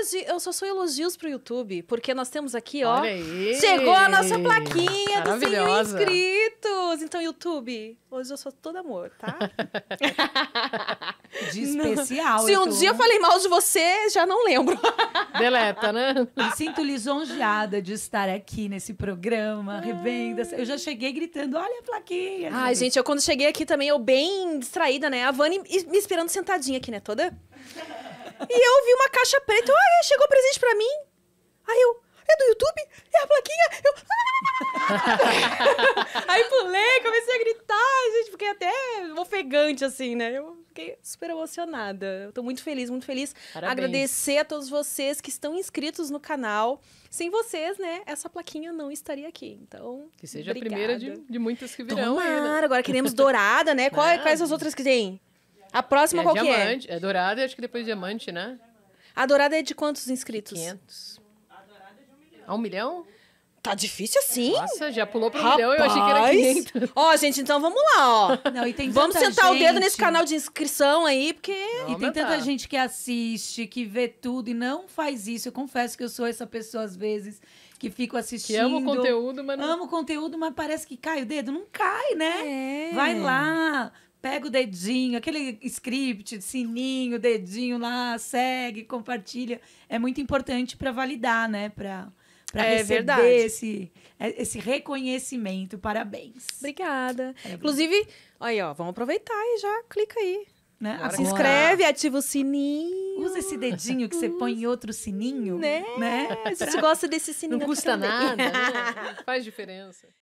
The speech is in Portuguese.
elogio, eu só sou elogios pro YouTube, porque nós temos aqui, ó. Olha aí. Chegou a nossa plaquinha dos 100 mil inscritos. Então, YouTube, hoje eu sou todo amor, tá? de especial. Se um tô... dia eu falei mal de você, já não lembro. Deleta, né? Me sinto lisonjeada de estar aqui nesse programa, ah. Eu já cheguei gritando, olha a plaquinha. Ai, gente, eu quando cheguei aqui também, eu bem distraída, né? A Vani me esperando sentadinha aqui, né? Toda e eu vi uma caixa preta. Ah, chegou presente pra mim. Aí eu, é do YouTube? É a plaquinha? Eu... Ah! aí pulei, comecei a gritar, gente, fiquei até ofegante, assim, né? Eu fiquei super emocionada. Eu tô muito feliz, muito feliz. Parabéns. Agradecer a todos vocês que estão inscritos no canal. Sem vocês, né, essa plaquinha não estaria aqui. Então, Que seja obrigada. a primeira de, de muitas que virão. Tomara, agora queremos dourada, né? É, quais as outras que tem? A próxima é qual diamante, que é? É dourada e acho que depois diamante, né? A dourada é de quantos inscritos? 500. A dourada é de um milhão. um milhão? Tá difícil assim? Nossa, já pulou para um milhão, eu achei que era 500. Ó, gente, então vamos lá, ó. Não, vamos sentar gente... o dedo nesse canal de inscrição aí, porque... e tem tanta gente que assiste, que vê tudo e não faz isso. Eu confesso que eu sou essa pessoa às vezes que fico assistindo. Que amo o conteúdo, mas não... Amo o conteúdo, mas parece que cai o dedo. Não cai, né? É. Vai lá, pega o dedinho, aquele script, sininho, dedinho lá, segue, compartilha. É muito importante para validar, né? Para para é receber verdade. Esse, é, esse reconhecimento. Parabéns. Obrigada. Inclusive, aí, ó, vamos aproveitar e já clica aí. Né? Agora, se inscreve, ativa o sininho. Usa esse dedinho que você põe em outro sininho. Né? né? Se você gosta desse sininho. Não custa nada. Né? faz diferença.